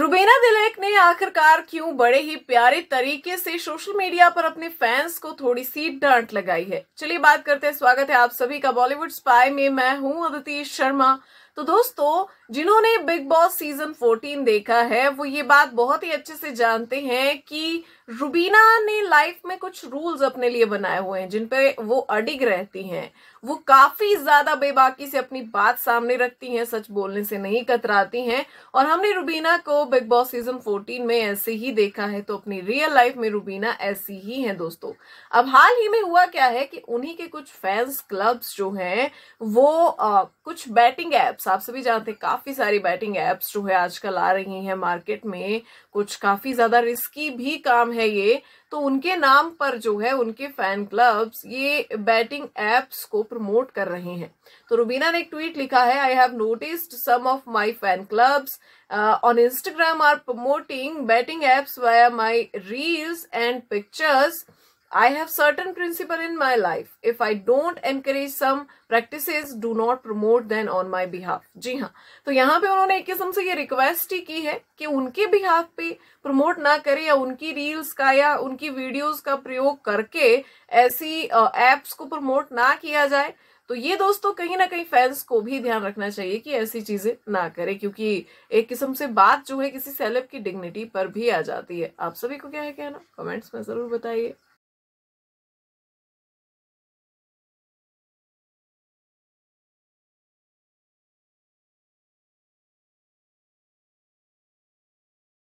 रुबेना दिलैक ने आखिरकार क्यों बड़े ही प्यारे तरीके से सोशल मीडिया पर अपने फैंस को थोड़ी सी डांट लगाई है चलिए बात करते हैं स्वागत है आप सभी का बॉलीवुड स्पाई में मैं हूं अदिति शर्मा तो दोस्तों जिन्होंने बिग बॉस सीजन 14 देखा है वो ये बात बहुत ही अच्छे से जानते हैं कि रुबीना ने लाइफ में कुछ रूल्स अपने लिए बनाए हुए हैं जिन पे वो अडिग रहती हैं वो काफी ज्यादा बेबाकी से अपनी बात सामने रखती हैं सच बोलने से नहीं कतराती हैं और हमने रुबीना को बिग बॉस सीजन 14 में ऐसे ही देखा है तो अपनी रियल लाइफ में रुबीना ऐसी ही है दोस्तों अब हाल ही में हुआ क्या है कि उन्हीं के कुछ फैंस क्लब्स जो हैं वो आ, कुछ बैटिंग एप्स आप सभी जानते हैं काफ़ी सारी बैटिंग एप्स जो है आजकल आ रही हैं मार्केट में कुछ काफ़ी ज़्यादा रिस्की भी काम है ये तो उनके नाम पर जो है उनके फैन क्लब्स ये बैटिंग एप्स को प्रमोट कर रहे हैं तो रुबीना ने एक ट्वीट लिखा है I have noticed some of my fan clubs on Instagram are promoting betting apps via my reels and pictures I have certain principle in my life. If I don't encourage some practices, do not promote them on my behalf. जी हाँ तो यहाँ पे उन्होंने एक किस्म से ये रिक्वेस्ट ही की है कि उनके बिहाफ पे प्रमोट ना करें या उनकी रील्स का या उनकी वीडियोज का प्रयोग करके ऐसी एप्स को प्रमोट ना किया जाए तो ये दोस्तों कहीं ना कहीं फैंस को भी ध्यान रखना चाहिए कि ऐसी चीजें ना करें क्योंकि एक किस्म से बात जो है किसी सेलेब की डिग्निटी पर भी आ जाती है आप सभी को क्या है कहना कमेंट्स में जरूर बताइए